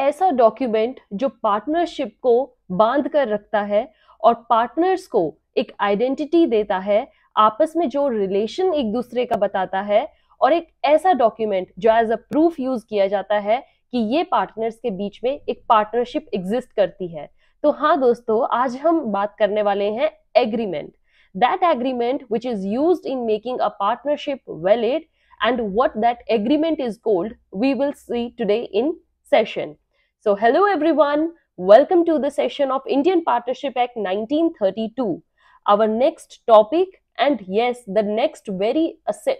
ऐसा डॉक्यूमेंट जो पार्टनरशिप को बांध कर रखता है और पार्टनर्स को एक आइडेंटिटी देता है आपस में जो रिलेशन एक दूसरे का बताता है और एक ऐसा डॉक्यूमेंट जो एज अ प्रूफ यूज किया जाता है कि ये पार्टनर्स के बीच में एक पार्टनरशिप एग्जिस्ट करती है तो हाँ दोस्तों आज हम बात करने वाले हैं agreement that agreement which is use in making a partnership valid and what that agreement is called we will see today in session So hello everyone, welcome to the session of Indian Partnership Act 1932. Our next topic and yes, the next very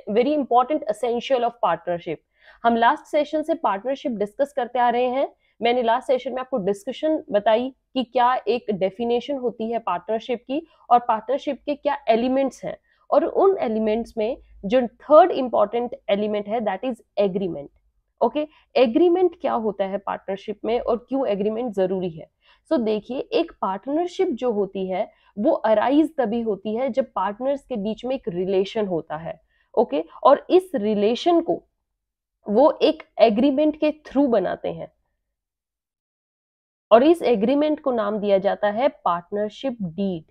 very important essential of partnership. हम last session से partnership discuss करते आ रहे हैं मैंने last session में आपको discussion बताई कि क्या एक डेफिनेशन होती है पार्टनरशिप की और पार्टनरशिप के क्या एलिमेंट्स हैं और उन एलिमेंट्स में जो थर्ड इम्पॉर्टेंट एलिमेंट है that is agreement okay agreement क्या होता है पार्टनरशिप में और क्यों एग्रीमेंट जरूरी है सो so, देखिए एक पार्टनरशिप जो होती है वो अराइज तभी होती है जब पार्टनर्स के बीच में एक रिलेशन होता है ओके okay? और इस रिलेशन को वो एक एग्रीमेंट के थ्रू बनाते हैं और इस एग्रीमेंट को नाम दिया जाता है partnership deed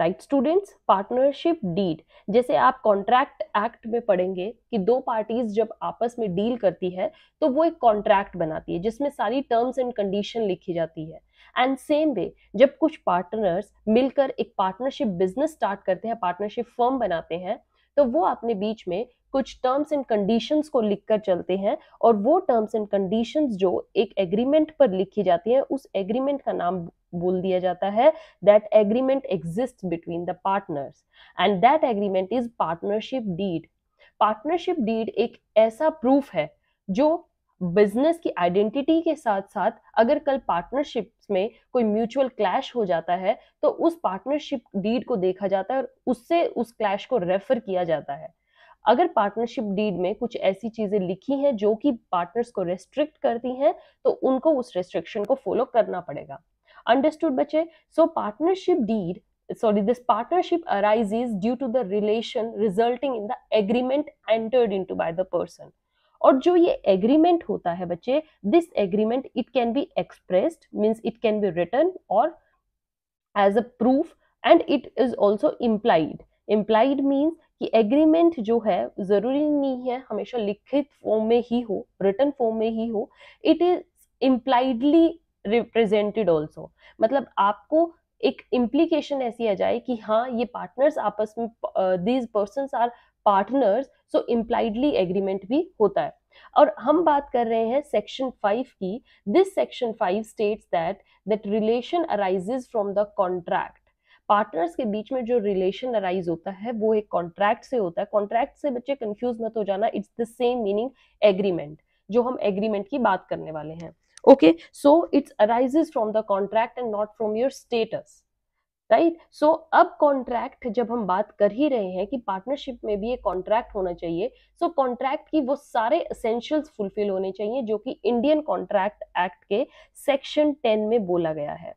right students partnership deed जैसे आप कॉन्ट्रैक्ट एक्ट में पढ़ेंगे कि दो पार्टीज जब आपस में डील करती है तो वो एक कॉन्ट्रैक्ट बनाती है जिसमें सारी टर्म्स एंड कंडीशन लिखी जाती है एंड सेम वे जब कुछ पार्टनर्स मिलकर एक पार्टनरशिप बिजनेस स्टार्ट करते हैं पार्टनरशिप फर्म बनाते हैं तो वो अपने बीच में कुछ टर्म्स एंड कंडीशंस को लिखकर चलते हैं और वो टर्म्स एंड कंडीशंस जो एक एग्रीमेंट पर लिखी जाती है उस एग्रीमेंट का नाम बोल दिया जाता है that agreement exist between the partners and that agreement is partnership deed partnership deed एक ऐसा प्रूफ है जो बिजनेस की आइडेंटिटी के साथ साथ अगर कल पार्टनरशिप में कोई म्यूचुअल क्लैश हो जाता है तो उस पार्टनरशिप डीड को देखा जाता है और उससे उस क्लैश को रेफर किया जाता है अगर पार्टनरशिप डीड में कुछ ऐसी चीजें लिखी हैं जो कि पार्टनर्स को रेस्ट्रिक्ट करती हैं तो उनको उस रेस्ट्रिक्शन को फॉलो करना पड़ेगा Understood bache? So partnership deed, sorry, this partnership due to the relation resulting in the agreement entered in into by the person और जो ये एग्रीमेंट होता है बच्चे this agreement it can be expressed means it can be written और as a proof and it is also implied implied means कि agreement जो है ज़रूरी नहीं है हमेशा लिखित फॉर्म में ही हो रिटर्न फॉर्म में ही हो it is impliedly represented also मतलब आपको एक इम्प्लीकेशन ऐसी आ जाए कि हाँ ये पार्टनर्स आपस में these person are partners so impliedly agreement भी होता है और हम बात कर रहे हैं सेक्शन फाइव की this section five states that that relation arises from the contract partners के बीच में जो रिलेशन अराइज होता है वो एक कॉन्ट्रैक्ट से होता है कॉन्ट्रैक्ट से बच्चे कंफ्यूज मत हो जाना it's the same meaning agreement जो हम एग्रीमेंट की बात करने वाले हैं okay so it arises from the contract and not from your status right right? So so, अब कॉन्ट्रैक्ट जब हम बात कर ही रहे हैं कि पार्टनरशिप में भी एक कॉन्ट्रैक्ट होना चाहिए सो so, कॉन्ट्रैक्ट की वो सारे असेंशियल्स फुलफिल होने चाहिए जो कि इंडियन कॉन्ट्रैक्ट एक्ट के सेक्शन टेन में बोला गया है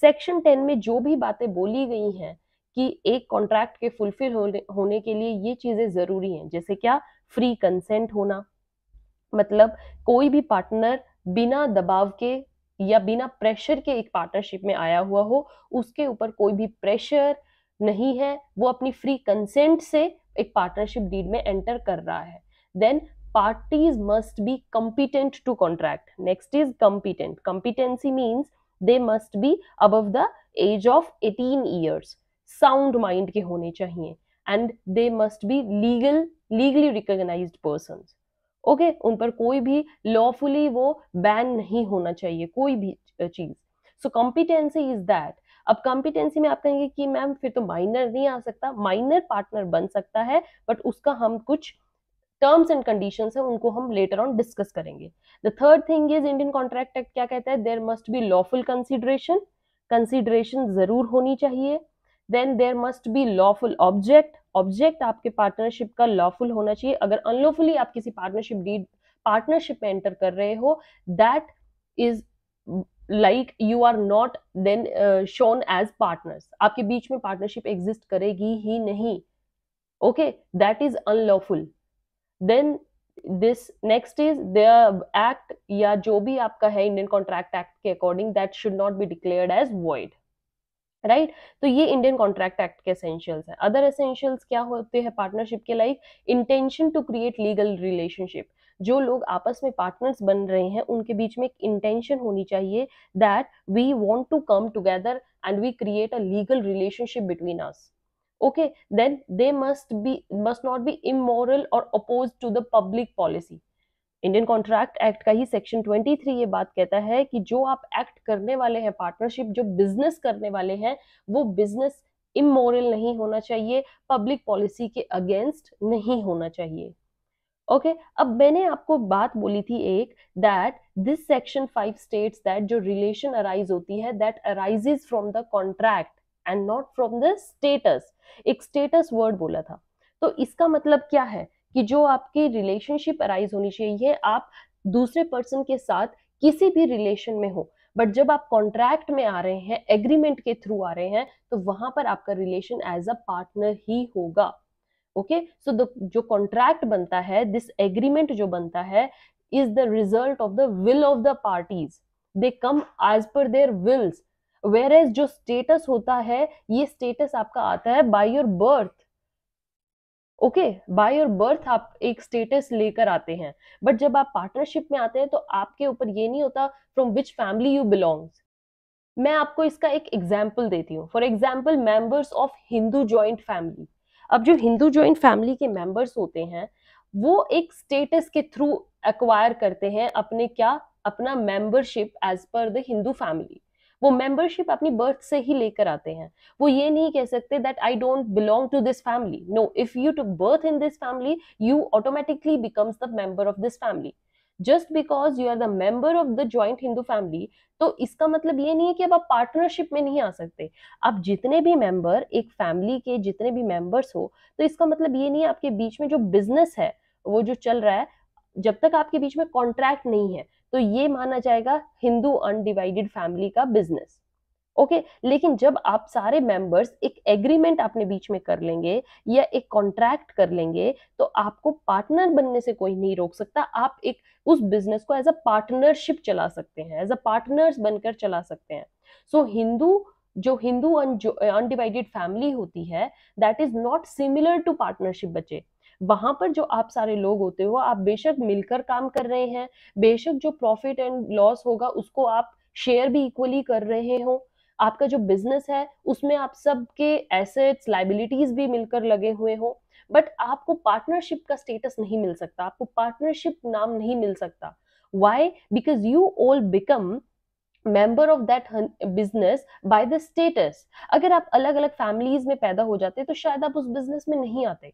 सेक्शन टेन में जो भी बातें बोली गई हैं कि एक कॉन्ट्रैक्ट के फुलफिल होने, होने के लिए ये चीज़ें ज़रूरी हैं जैसे क्या फ्री कंसेंट होना मतलब कोई भी पार्टनर बिना दबाव के या बिना प्रेशर के एक पार्टनरशिप में आया हुआ हो उसके ऊपर कोई भी प्रेशर नहीं है वो अपनी फ्री कंसेंट से एक पार्टनरशिप डीड में एंटर कर रहा है then parties must be competent to contract next is competent competency means they must be above the age of eighteen years sound mind के होने चाहिए and they must be legal legally recognise person okay उन पर कोई भी lawfully वो ban नहीं होना चाहिए कोई भी चीज सो कॉम्पिटेंसी इज दैट अब कॉम्पिटेंसी में आप कहेंगे कि मैम फिर तो माइनर नहीं आ सकता माइनर पार्टनर बन सकता है बट उसका हम कुछ टर्म्स एंड कंडीशन है उनको हम लेटर ऑन डिस्कस करेंगे the third thing is Indian contract act क्या कहता है there must be lawful consideration consideration जरूर होनी चाहिए then there must be lawful object object आपके पार्टनरशिप का लॉफुल होना चाहिए अगर अनलॉफुली आप किसी पार्टनरशिप डीड पार्टनरशिप में एंटर कर रहे हो that is like you are not then shown as partners आपके बीच में पार्टनरशिप एग्जिस्ट करेगी ही नहीं okay that is unlawful then this next is the act या जो भी आपका है इंडियन कॉन्ट्रैक्ट एक्ट के according that should not be declared as void right right? तो ये इंडियन कॉन्ट्रैक्ट एक्ट के एसेंशियल्स हैं अदर एसेंशियल्स क्या होते हैं पार्टनरशिप के like intention to create legal relationship जो लोग आपस में पार्टनर्स बन रहे हैं उनके बीच में एक इंटेंशन होनी चाहिए that we want to come together and we create a legal relationship between us okay then they must be must not be immoral और oppose to the public policy Indian contract act का ही section 23 ये बात कहता है कि जो आप एक्ट करने वाले हैं पार्टनरशिप जो बिजनेस करने वाले हैं वो बिजनेस इमोरल नहीं होना चाहिए पब्लिक पॉलिसी के अगेंस्ट नहीं होना चाहिए ओके okay, अब मैंने आपको बात बोली थी एक that this section five states that जो रिलेशन अराइज होती है that arises from the contract and not from the status एक स्टेटस वर्ड बोला था तो इसका मतलब क्या है कि जो आपकी रिलेशनशिप अराइज होनी चाहिए आप दूसरे पर्सन के साथ किसी भी रिलेशन में हो बट जब आप कॉन्ट्रैक्ट में आ रहे हैं एग्रीमेंट के थ्रू आ रहे हैं तो वहां पर आपका रिलेशन एज अ पार्टनर ही होगा ओके सो द जो कॉन्ट्रैक्ट बनता है दिस एग्रीमेंट जो बनता है is the result of the will of the parties they come as per their wills whereas जो स्टेटस होता है ये स्टेटस आपका आता है by your birth okay by your birth आप एक स्टेटस लेकर आते हैं बट जब आप पार्टनरशिप में आते हैं तो आपके ऊपर ये नहीं होता from which family you belongs मैं आपको इसका एक एग्जाम्पल देती हूँ for example members of Hindu joint family अब जो हिंदू ज्वाइंट फैमिली के मेंबर्स होते हैं वो एक स्टेटस के थ्रू एक्वायर करते हैं अपने क्या अपना membership as per the Hindu family वो मेंबरशिप अपनी बर्थ से ही लेकर आते हैं वो ये नहीं कह सकते that I don't belong to this family no if you to birth in this family you automatically becomes the member of this family just because you are the member of the joint Hindu family तो इसका मतलब ये नहीं है कि अब आप partnership में नहीं आ सकते आप जितने भी मेंबर एक फैमिली के जितने भी मेंबर्स हो तो इसका मतलब ये नहीं है आपके बीच में जो बिजनेस है वो जो चल रहा है जब तक आपके बीच में कॉन्ट्रैक्ट नहीं है तो ये माना जाएगा हिंदू अनडिवाइडेड फैमिली का बिजनेस ओके okay, लेकिन जब आप सारे मेंबर्स एक एग्रीमेंट अपने बीच में कर लेंगे या एक कॉन्ट्रैक्ट कर लेंगे तो आपको पार्टनर बनने से कोई नहीं रोक सकता आप एक उस बिजनेस को एज अ पार्टनरशिप चला सकते हैं एज अ पार्टनर्स बनकर चला सकते हैं सो so, हिंदू जो हिंदू अनडिवाइडेड फैमिली होती है that is not similar to partnership बच्चे वहां पर जो आप सारे लोग होते हो आप बेशक मिलकर काम कर रहे हैं बेशक जो प्रॉफिट एंड लॉस होगा उसको आप शेयर भी इक्वली कर रहे हो आपका जो बिजनेस है उसमें आप सबके एसेट्स लाइबिलिटीज भी मिलकर लगे हुए हो बट आपको पार्टनरशिप का स्टेटस नहीं मिल सकता आपको पार्टनरशिप नाम नहीं मिल सकता why because you all become member of that business by the status अगर आप अलग अलग फैमिलीज में पैदा हो जाते तो शायद आप उस बिजनेस में नहीं आते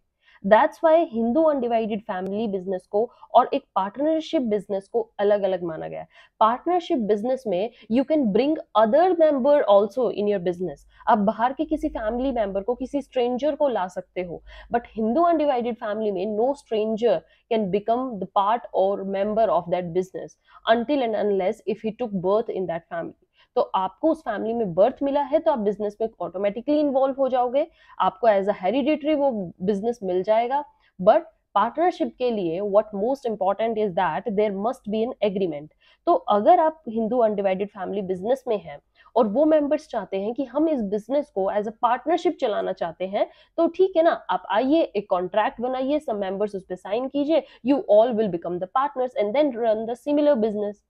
that's why Hindu undivided family business को और एक पार्टनरशिप बिजनेस को अलग अलग माना गया है पार्टनरशिप बिजनेस में you can bring other member also in your business आप बाहर के किसी फैमिली मेंबर को किसी स्ट्रेंजर को ला सकते हो बट हिंदू अनडिवाइडेड फैमिली में no stranger can become the part और member of that business until and unless if he took birth in that family तो आपको उस फैमिली में बर्थ मिला है तो आप बिजनेस में ऑटोमेटिकली इन्वॉल्व हो जाओगे आपको एज अ हेरिडिटरी वो बिजनेस मिल जाएगा बट पार्टनरशिप के लिए what most important is that there must be an agreement तो अगर आप हिंदू अनडिवाइडेड फैमिली बिजनेस में हैं और वो मेंबर्स चाहते हैं कि हम इस बिजनेस को एज अ पार्टनरशिप चलाना चाहते हैं तो ठीक है ना आप आइए एक कॉन्ट्रैक्ट बनाइए सब मेंबर्स उस पर साइन कीजिए you all will become the partners and then run the similar business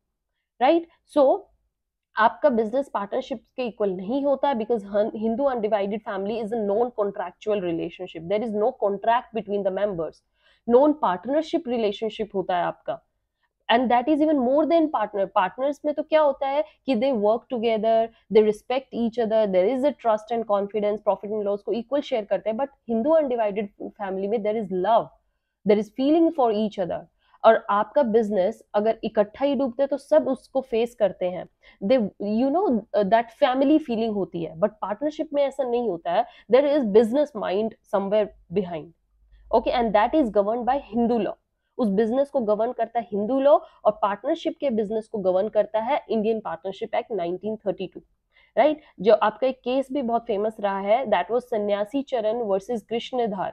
right so आपका बिजनेस पार्टनरशिप के इक्वल नहीं होता because Hindu undivided family is a non contractual relationship there is no contract between the members non partnership relationship होता है आपका and that is even more than partner partners में तो क्या होता है कि they work together they respect each other there is a trust and confidence profit and loss को इक्वल शेयर करते हैं बट हिंदू अनडिवाइडेड फैमिली में there is love there is feeling for each other और आपका बिजनेस अगर इकट्ठा ही डूबते तो सब उसको फेस करते हैं they you know that family feeling होती है बट पार्टनरशिप में ऐसा नहीं होता है there is business mind somewhere behind okay and that is govern by Hindu law उस बिजनेस को गवर्न करता है हिंदू लॉ और पार्टनरशिप के बिजनेस को गवर्न करता है Indian partnership act nineteen right right? जो आपका एक केस भी बहुत फेमस रहा है दैट वाज सन्यासी चरण वर्सेस कृष्णधार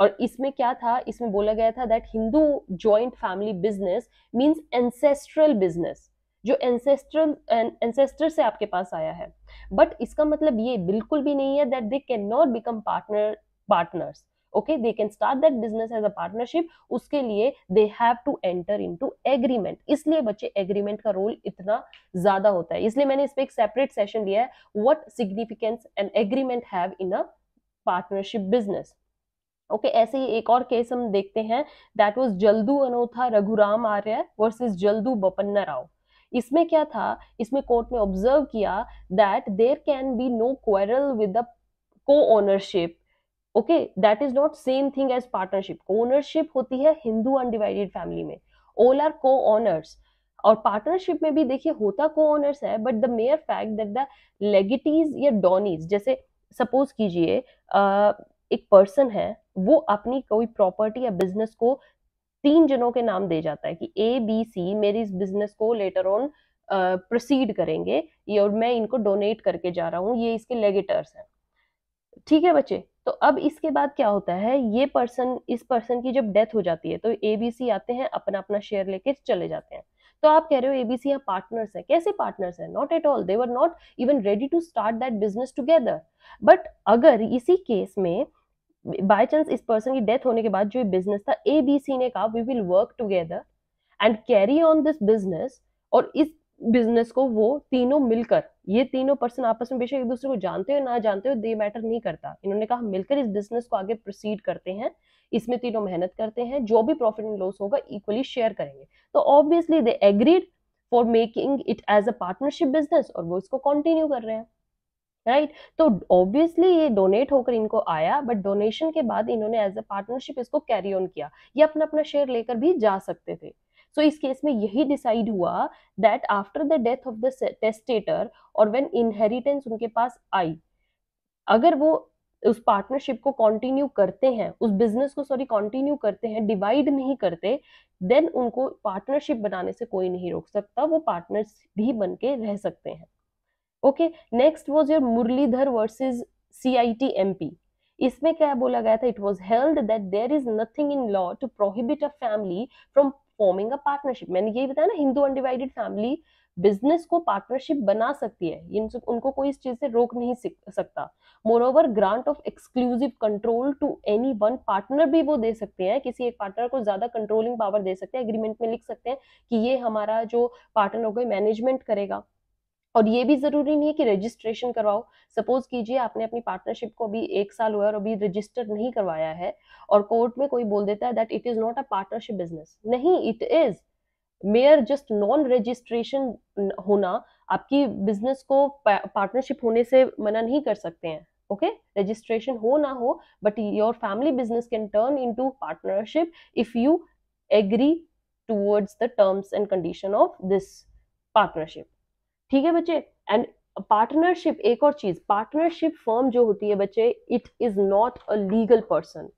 और इसमें क्या था इसमें बोला गया था that Hindu joint family business means ancestral business जो एंसेस्ट्रल एंसेस्टर से आपके पास आया है बट इसका मतलब ये बिल्कुल भी नहीं है that they can not become partner partners okay they can start that business as a partnership उसके लिए they have to enter in to agreement इसलिए बच्चे एग्रीमेंट का रोल इतना ज्यादा होता है इसलिए मैंने इस पर एक सेपरेट सेशन लिया है what significance and agreement have in a partnership business okay ऐसे ही एक और केस हम देखते हैं that was Jaldu Anantha Raghuram Arya versus Jaldu Bapanna Rao इसमें क्या था इसमें कोर्ट ने ऑब्जर्व किया that there can be no quarrel with the co ownership okay that is not same thing as partnership co ownership होती है हिंदू अनडिवाइडेड फैमिली में ऑल आर को ओनर्स और पार्टनरशिप में भी देखिए होता को ओनर्स है but the mere fact that the legatees या डॉनीज जैसे सपोज कीजिए एक पर्सन है वो अपनी कोई प्रॉपर्टी या बिजनेस को तीन जनों के नाम दे जाता है कि ए बी सी मेरी इस बिजनेस को लेटर ऑन प्रोसीड करेंगे ये और मैं इनको डोनेट करके जा रहा हूँ ये इसके लेगेटर्स हैं ठीक है बच्चे तो अब इसके बाद क्या होता है ये पर्सन इस पर्सन की जब डेथ हो जाती है तो ए बी सी आते हैं अपना अपना शेयर लेके चले जाते हैं तो आप कह रहे हो एबीसी यहाँ पार्टनर्स है कैसे पार्टनर्स है not at all they were not even ready to start that business together but अगर इसी केस में बाई चांस इस पर्सन की डेथ होने के बाद जो बिजनेस था ए बी सी ने कहा we will work together and carry on this business और इस बिजनेस को वो तीनों मिलकर ये तीनों पर्सन आपस में बेशक एक दूसरे को जानते हो ना जानते हो दे मैटर नहीं करता इन्होंने कहा मिलकर इस बिजनेस को आगे प्रोसीड करते हैं इसमें तीनों मेहनत करते हैं जो भी प्रॉफिट एंड लॉस होगा इक्वली शेयर करेंगे तो obviously they agreed for making it as a partnership business और वो इसको कंटिन्यू कर रहे हैं राइट right? तो ऑब्वियसली ये डोनेट होकर इनको आया बट डोनेशन के बाद इन्होंने एज अ पार्टनरशिप इसको कैरी ऑन किया ये अपना अपना शेयर लेकर भी जा सकते थे सो so, इस केस में यही डिसाइड हुआ that after the death of the testator और व्हेन इनहेरिटेंस उनके पास आई अगर वो उस पार्टनरशिप को कंटिन्यू करते हैं उस बिजनेस को सॉरी कंटिन्यू करते हैं डिवाइड नहीं करते देन उनको पार्टनरशिप बनाने से कोई नहीं रोक सकता वो पार्टनर्स भी बन के रह सकते हैं okay next was your Murlidhar versus C I T M P इसमें क्या बोला गया था it was held that there is nothing in law to prohibit a family from forming a partnership मैंने यही बताया ना हिंदू अनडिवाइडेड फैमिली बिजनेस को पार्टनरशिप बना सकती है उनको कोई इस चीज से रोक नहीं सकता over grant of exclusive control to any one partner भी वो दे सकते हैं किसी एक पार्टनर को ज्यादा कंट्रोलिंग पावर दे सकते हैं एग्रीमेंट में लिख सकते हैं कि ये हमारा जो पार्टनर होगा मैनेजमेंट करेगा और ये भी ज़रूरी नहीं है कि रजिस्ट्रेशन करवाओ सपोज कीजिए आपने अपनी पार्टनरशिप को अभी एक साल हुआ और अभी रजिस्टर नहीं करवाया है और कोर्ट में कोई बोल देता है that it is not a partnership business नहीं it is mere just non registration होना आपकी बिजनेस को पार्टनरशिप होने से मना नहीं कर सकते हैं ओके रजिस्ट्रेशन हो ना हो but your family business can turn in to partnership if you agree towards the terms and condition of this partnership ठीक है बच्चे एंड पार्टनरशिप एक और चीज पार्टनरशिप फॉर्म जो होती है बच्चे it is not a legal person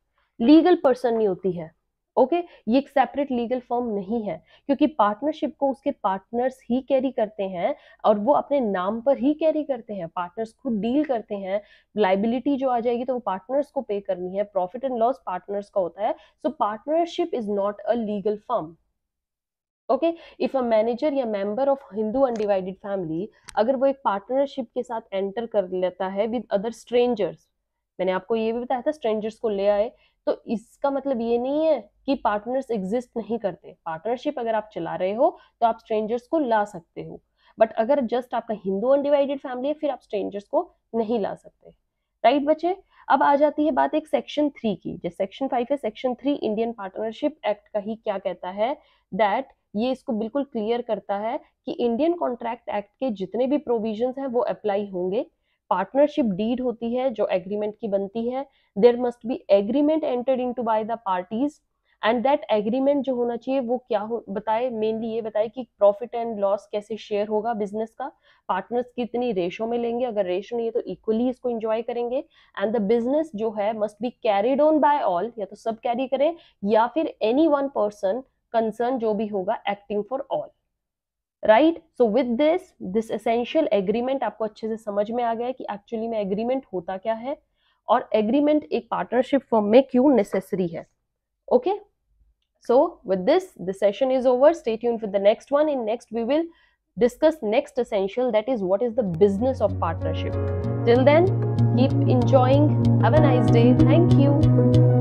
legal person नहीं होती है ओके okay? ये एक सेपरेट लीगल फॉर्म नहीं है क्योंकि पार्टनरशिप को उसके पार्टनर्स ही कैरी करते हैं और वो अपने नाम पर ही कैरी करते हैं पार्टनर्स खुद डील करते हैं लाइबिलिटी जो आ जाएगी तो वो पार्टनर्स को पे करनी है प्रॉफिट एंड लॉस पार्टनर्स का होता है so partnership is not a legal form okay if a manager या member of Hindu undivided family अगर वो एक पार्टनरशिप के साथ एंटर कर लेता है विद अदर स्ट्रेंजर्स मैंने आपको ये भी बताया था स्ट्रेंजर्स को ले आए तो इसका मतलब ये नहीं है कि पार्टनर्स एग्जिस्ट नहीं करते पार्टनरशिप अगर आप चला रहे हो तो आप स्ट्रेंजर्स को ला सकते हो बट अगर जस्ट आपका हिंदू अनडिवाइडेड फैमिली है फिर आप स्ट्रेंजर्स को नहीं ला सकते राइट बच्चे अब आ जाती है बात एक सेक्शन थ्री की जैसे सेक्शन फाइव है section three Indian partnership act का ही क्या कहता है दैट ये इसको बिल्कुल क्लियर करता है कि इंडियन कॉन्ट्रैक्ट एक्ट के जितने भी प्रोविजन हैं वो अप्लाई होंगे पार्टनरशिप डीड होती है जो एग्रीमेंट की बनती है there must be agreement entered in to by the parties and that agreement जो होना चाहिए वो क्या हो बताए मेनली ये बताए कि प्रॉफिट एंड लॉस कैसे शेयर होगा बिजनेस का पार्टनर्स कितनी रेशो में लेंगे अगर रेशो नहीं है तो इक्वली इसको इंजॉय करेंगे एंड द बिजनेस जो है must be carried on by all या तो सब कैरी करें या फिर एनी वन पर्सन कंसर्न जो भी होगा acting for all right so with this this essential agreement आपको अच्छे से समझ में आ गया है कि एक्चुअली में एग्रीमेंट होता क्या है और एग्रीमेंट एक पार्टनरशिप फॉर्म में क्यों नेसेसरी है okay so with this the session is over stay tuned for the next one in next we will discuss next essential that is what is the business of partnership till then keep enjoying have a nice day thank you